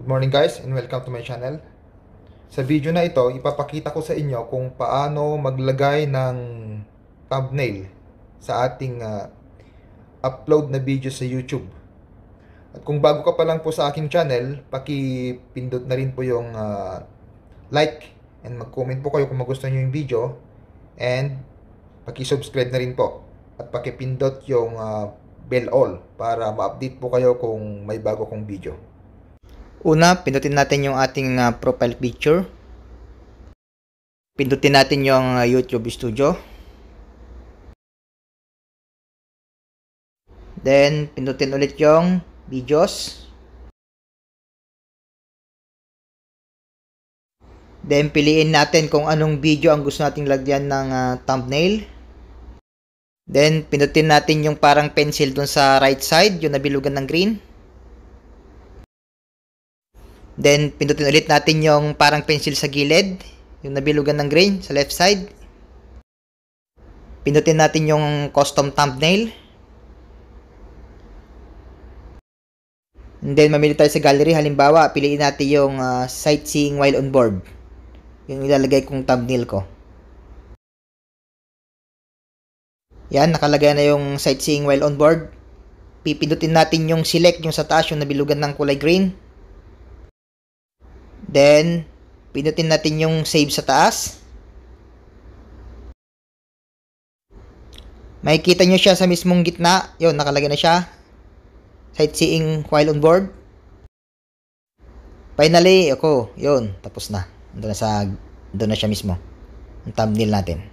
Good morning guys and welcome to my channel. Sa video na ito, ipapakita ko sa inyo kung paano maglagay ng thumbnail sa ating uh, upload na video sa YouTube. At kung bago ka pa lang po sa aking channel, paki-pindot na rin po yung uh, like and mag-comment po kayo kung magustuhan niyo yung video and paki-subscribe na rin po at paki-pindot yung uh, bell all para ma-update po kayo kung may bago kong video. Una, pindutin natin yung ating uh, profile picture. Pindutin natin yung uh, YouTube Studio. Then, pindutin ulit yung videos. Then, piliin natin kung anong video ang gusto nating lagyan ng uh, thumbnail. Then, pindutin natin yung parang pencil dun sa right side, yung nabilugan ng green. Then, pindutin ulit natin yung parang pencil sa gilid, yung nabilugan ng grain sa left side. Pindutin natin yung custom thumbnail. And then, mamili tayo sa gallery. Halimbawa, piliin natin yung uh, sightseeing while on board. Yung ilalagay kong thumbnail ko. Yan, nakalagay na yung sightseeing while on board. Pipindutin natin yung select, yung sa taas, yung nabilugan ng kulay green. Then, pinutin natin yung save sa taas. Makikita nyo siya sa mismong gitna. Yun, nakalagay na siya. Sightseeing while on board. Finally, ako, yun, tapos na. Doon na, sa, doon na siya mismo. Ang thumbnail natin.